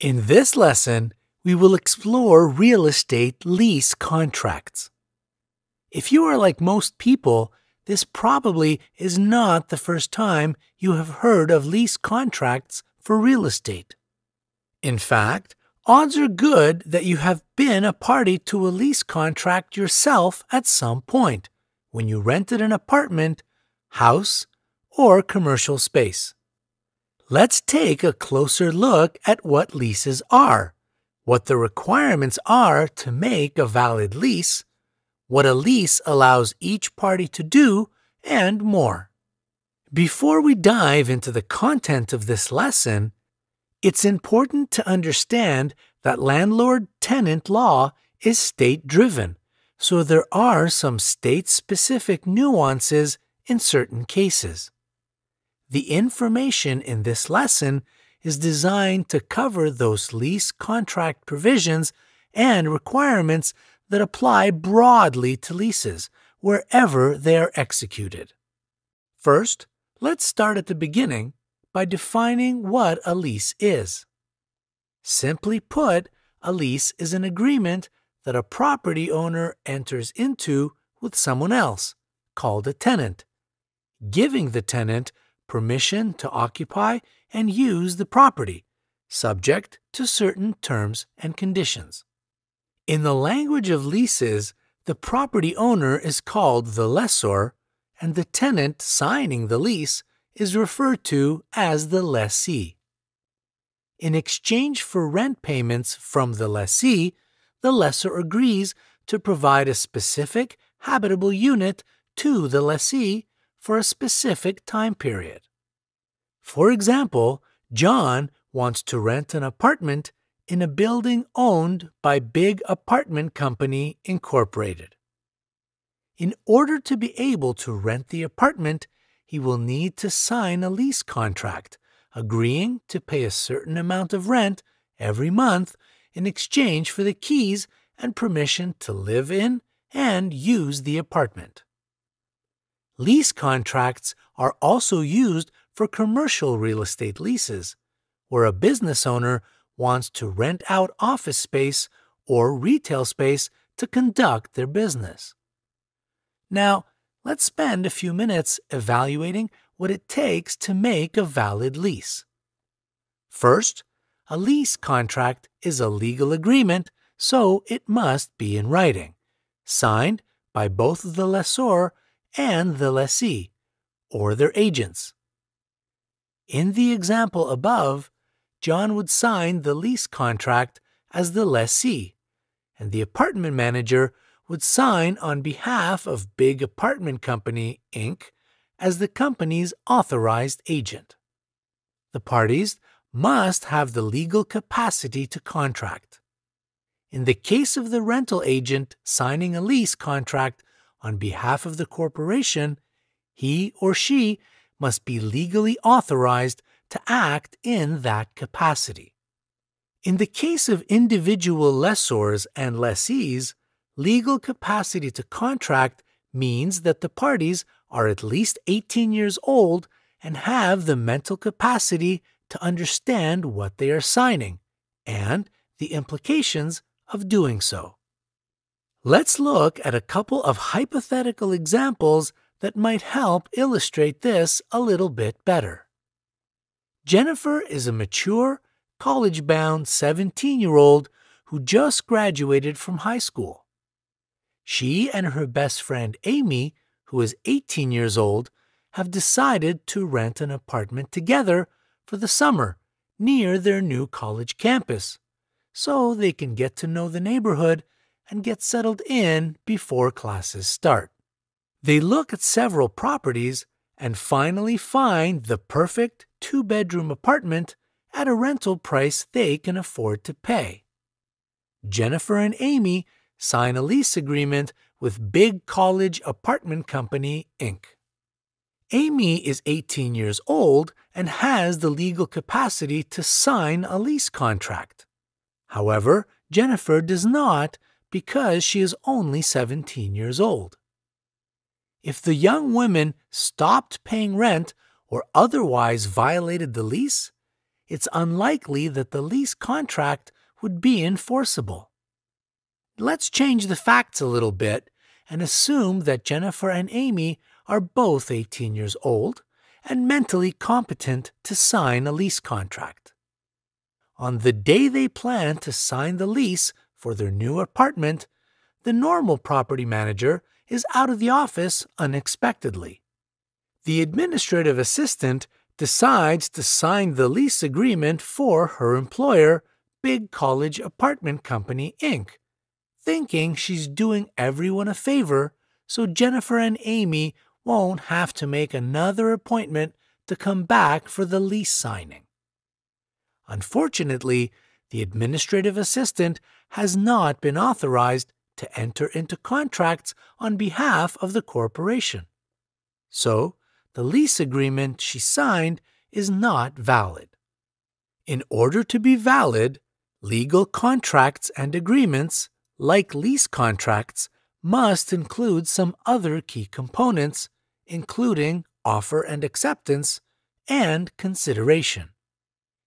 In this lesson, we will explore real estate lease contracts. If you are like most people, this probably is not the first time you have heard of lease contracts for real estate. In fact, odds are good that you have been a party to a lease contract yourself at some point when you rented an apartment, house, or commercial space let's take a closer look at what leases are, what the requirements are to make a valid lease, what a lease allows each party to do, and more. Before we dive into the content of this lesson, it's important to understand that landlord tenant law is state driven, so there are some state specific nuances in certain cases. The information in this lesson is designed to cover those lease contract provisions and requirements that apply broadly to leases wherever they are executed. First, let's start at the beginning by defining what a lease is. Simply put, a lease is an agreement that a property owner enters into with someone else, called a tenant, giving the tenant permission to occupy and use the property, subject to certain terms and conditions. In the language of leases, the property owner is called the lessor, and the tenant signing the lease is referred to as the lessee. In exchange for rent payments from the lessee, the lessor agrees to provide a specific habitable unit to the lessee for a specific time period. For example, John wants to rent an apartment in a building owned by Big Apartment Company Incorporated. In order to be able to rent the apartment, he will need to sign a lease contract agreeing to pay a certain amount of rent every month in exchange for the keys and permission to live in and use the apartment. Lease contracts are also used for commercial real estate leases, where a business owner wants to rent out office space or retail space to conduct their business. Now, let's spend a few minutes evaluating what it takes to make a valid lease. First, a lease contract is a legal agreement, so it must be in writing, signed by both the lessor and the lessee, or their agents. In the example above, John would sign the lease contract as the lessee, and the apartment manager would sign on behalf of Big Apartment Company, Inc., as the company's authorized agent. The parties must have the legal capacity to contract. In the case of the rental agent signing a lease contract on behalf of the corporation, he or she must be legally authorized to act in that capacity. In the case of individual lessors and lessees, legal capacity to contract means that the parties are at least 18 years old and have the mental capacity to understand what they are signing and the implications of doing so. Let's look at a couple of hypothetical examples that might help illustrate this a little bit better. Jennifer is a mature, college bound 17 year old who just graduated from high school. She and her best friend Amy, who is 18 years old, have decided to rent an apartment together for the summer near their new college campus so they can get to know the neighborhood and get settled in before classes start. They look at several properties and finally find the perfect two bedroom apartment at a rental price they can afford to pay. Jennifer and Amy sign a lease agreement with Big College Apartment Company, Inc. Amy is 18 years old and has the legal capacity to sign a lease contract. However, Jennifer does not because she is only 17 years old. If the young women stopped paying rent or otherwise violated the lease, it's unlikely that the lease contract would be enforceable. Let's change the facts a little bit and assume that Jennifer and Amy are both 18 years old and mentally competent to sign a lease contract. On the day they plan to sign the lease, for their new apartment, the normal property manager is out of the office unexpectedly. The administrative assistant decides to sign the lease agreement for her employer, Big College Apartment Company, Inc., thinking she's doing everyone a favor so Jennifer and Amy won't have to make another appointment to come back for the lease signing. Unfortunately, the administrative assistant has not been authorized to enter into contracts on behalf of the corporation. So, the lease agreement she signed is not valid. In order to be valid, legal contracts and agreements, like lease contracts, must include some other key components, including offer and acceptance and consideration.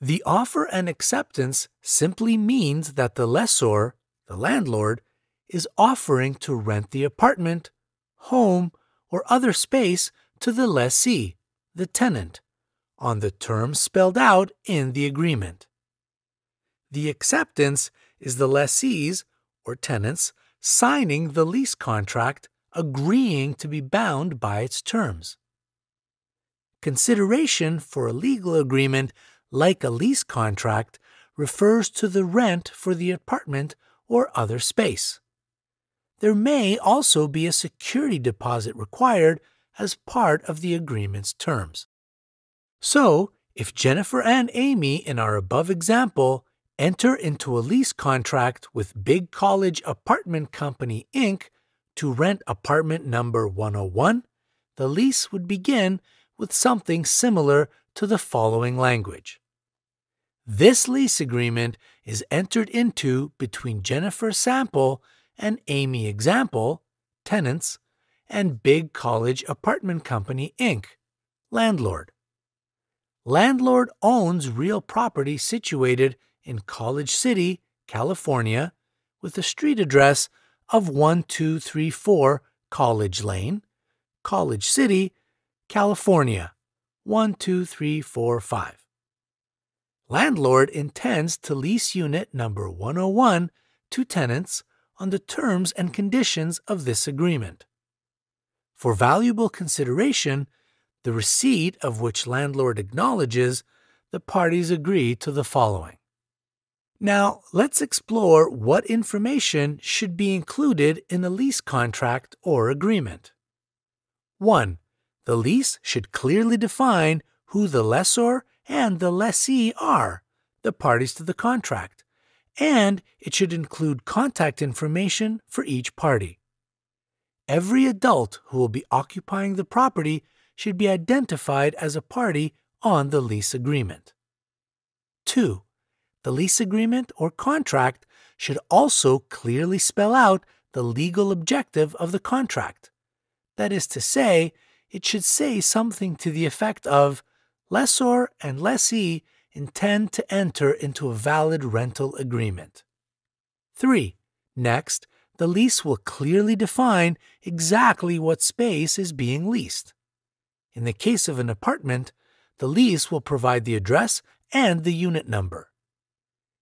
The offer and acceptance simply means that the lessor, the landlord, is offering to rent the apartment, home, or other space to the lessee, the tenant, on the terms spelled out in the agreement. The acceptance is the lessee's or tenant's signing the lease contract, agreeing to be bound by its terms. Consideration for a legal agreement like a lease contract, refers to the rent for the apartment or other space. There may also be a security deposit required as part of the agreement's terms. So, if Jennifer and Amy in our above example enter into a lease contract with Big College Apartment Company, Inc. to rent apartment number 101, the lease would begin with something similar to the following language. This lease agreement is entered into between Jennifer Sample and Amy Example, tenants, and Big College Apartment Company, Inc., landlord. Landlord owns real property situated in College City, California, with a street address of 1234 College Lane, College City, California, one, two, three, four, five. Landlord intends to lease unit number 101 to tenants on the terms and conditions of this agreement. For valuable consideration, the receipt of which landlord acknowledges, the parties agree to the following. Now, let's explore what information should be included in a lease contract or agreement. 1. The lease should clearly define who the lessor and the lessee are, the parties to the contract, and it should include contact information for each party. Every adult who will be occupying the property should be identified as a party on the lease agreement. 2. The lease agreement or contract should also clearly spell out the legal objective of the contract. That is to say, it should say something to the effect of lessor and lessee intend to enter into a valid rental agreement. 3. Next, the lease will clearly define exactly what space is being leased. In the case of an apartment, the lease will provide the address and the unit number.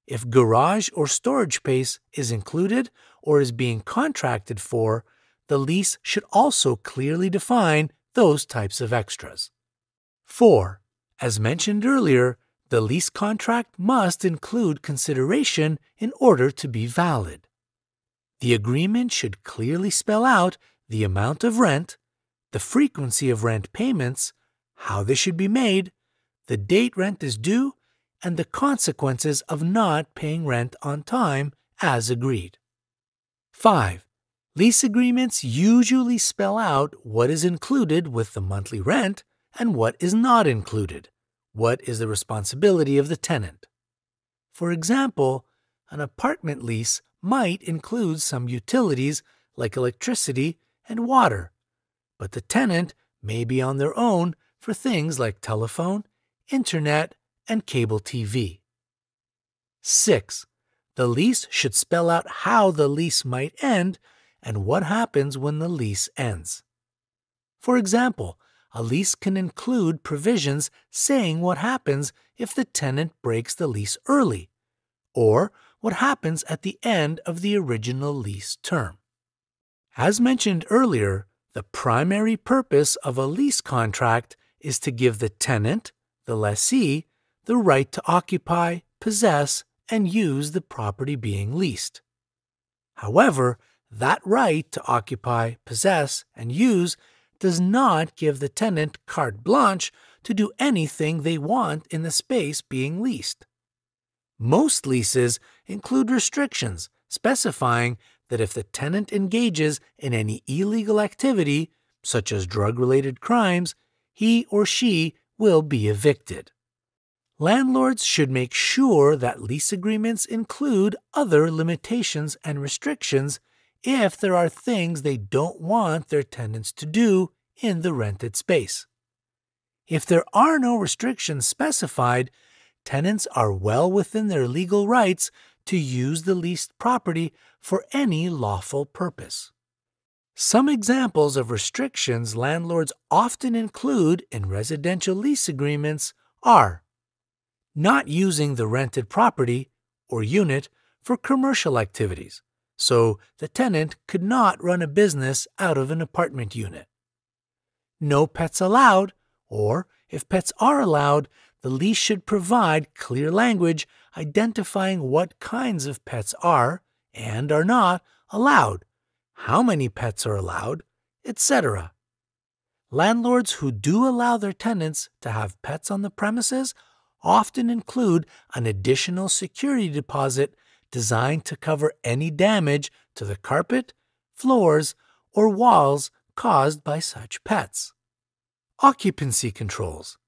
If garage or storage space is included or is being contracted for, the lease should also clearly define those types of extras. 4. As mentioned earlier, the lease contract must include consideration in order to be valid. The agreement should clearly spell out the amount of rent, the frequency of rent payments, how they should be made, the date rent is due, and the consequences of not paying rent on time as agreed. 5. Lease agreements usually spell out what is included with the monthly rent and what is not included. What is the responsibility of the tenant? For example, an apartment lease might include some utilities like electricity and water, but the tenant may be on their own for things like telephone, internet, and cable TV. 6. The lease should spell out how the lease might end and what happens when the lease ends. For example, a lease can include provisions saying what happens if the tenant breaks the lease early, or what happens at the end of the original lease term. As mentioned earlier, the primary purpose of a lease contract is to give the tenant, the lessee, the right to occupy, possess, and use the property being leased. However, that right to occupy, possess, and use does not give the tenant carte blanche to do anything they want in the space being leased. Most leases include restrictions specifying that if the tenant engages in any illegal activity, such as drug related crimes, he or she will be evicted. Landlords should make sure that lease agreements include other limitations and restrictions if there are things they don't want their tenants to do in the rented space. If there are no restrictions specified, tenants are well within their legal rights to use the leased property for any lawful purpose. Some examples of restrictions landlords often include in residential lease agreements are not using the rented property or unit for commercial activities, so the tenant could not run a business out of an apartment unit. No pets allowed, or if pets are allowed, the lease should provide clear language identifying what kinds of pets are and are not allowed, how many pets are allowed, etc. Landlords who do allow their tenants to have pets on the premises often include an additional security deposit designed to cover any damage to the carpet, floors, or walls caused by such pets. Occupancy controls.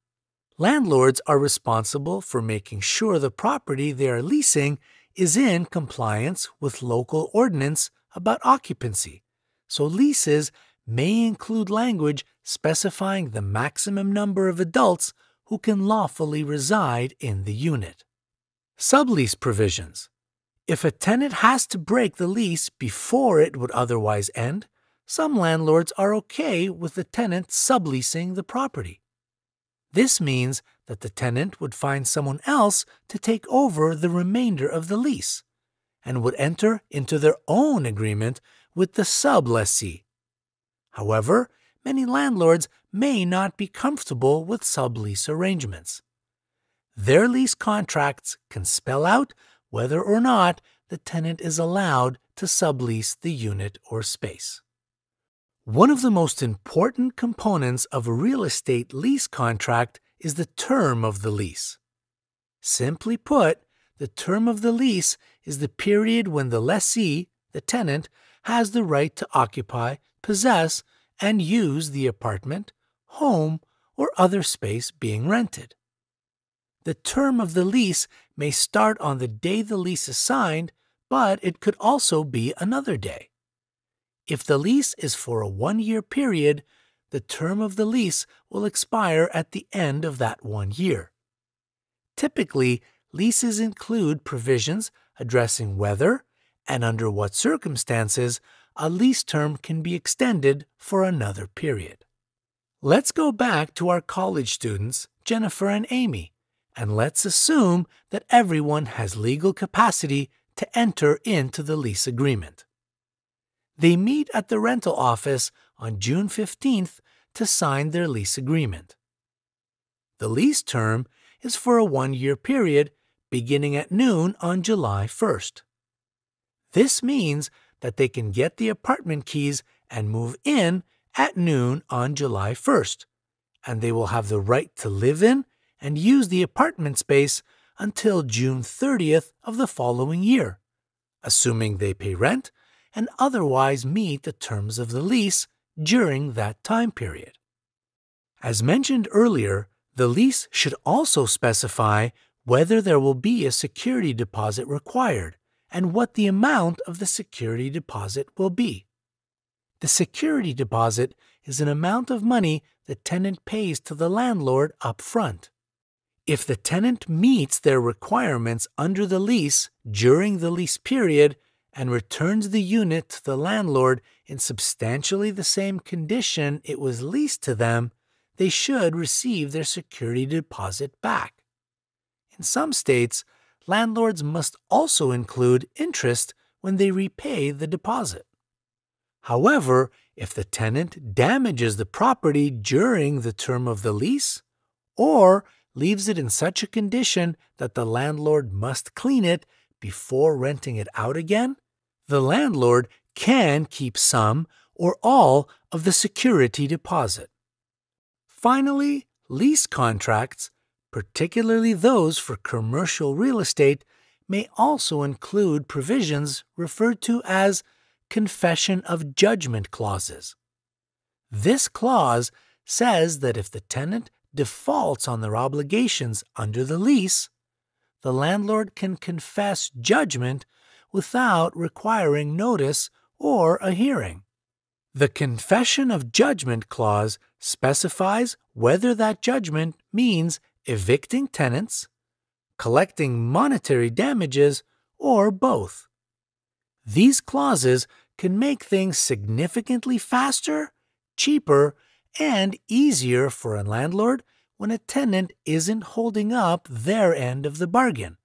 Landlords are responsible for making sure the property they are leasing is in compliance with local ordinance about occupancy, so leases may include language specifying the maximum number of adults who can lawfully reside in the unit. Sublease provisions. If a tenant has to break the lease before it would otherwise end, some landlords are okay with the tenant subleasing the property. This means that the tenant would find someone else to take over the remainder of the lease and would enter into their own agreement with the sublessee. However, many landlords may not be comfortable with sublease arrangements. Their lease contracts can spell out whether or not the tenant is allowed to sublease the unit or space. One of the most important components of a real estate lease contract is the term of the lease. Simply put, the term of the lease is the period when the lessee, the tenant, has the right to occupy, possess, and use the apartment, home, or other space being rented. The term of the lease may start on the day the lease is signed, but it could also be another day. If the lease is for a one year period, the term of the lease will expire at the end of that one year. Typically, leases include provisions addressing whether, and under what circumstances, a lease term can be extended for another period. Let's go back to our college students, Jennifer and Amy, and let's assume that everyone has legal capacity to enter into the lease agreement. They meet at the rental office on June 15th to sign their lease agreement. The lease term is for a one year period beginning at noon on July 1st. This means that they can get the apartment keys and move in at noon on July 1st, and they will have the right to live in and use the apartment space until June 30th of the following year, assuming they pay rent and otherwise meet the terms of the lease during that time period. As mentioned earlier, the lease should also specify whether there will be a security deposit required and what the amount of the security deposit will be. The security deposit is an amount of money the tenant pays to the landlord up front. If the tenant meets their requirements under the lease during the lease period and returns the unit to the landlord in substantially the same condition it was leased to them, they should receive their security deposit back. In some states, landlords must also include interest when they repay the deposit. However, if the tenant damages the property during the term of the lease, or leaves it in such a condition that the landlord must clean it before renting it out again, the landlord can keep some or all of the security deposit. Finally, lease contracts, particularly those for commercial real estate, may also include provisions referred to as confession of judgment clauses. This clause says that if the tenant defaults on their obligations under the lease, the landlord can confess judgment without requiring notice or a hearing. The confession of judgment clause specifies whether that judgment means evicting tenants, collecting monetary damages, or both. These clauses can make things significantly faster, cheaper, and easier for a landlord when a tenant isn't holding up their end of the bargain,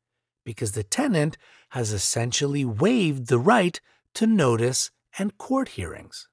because the tenant has essentially waived the right to notice and court hearings.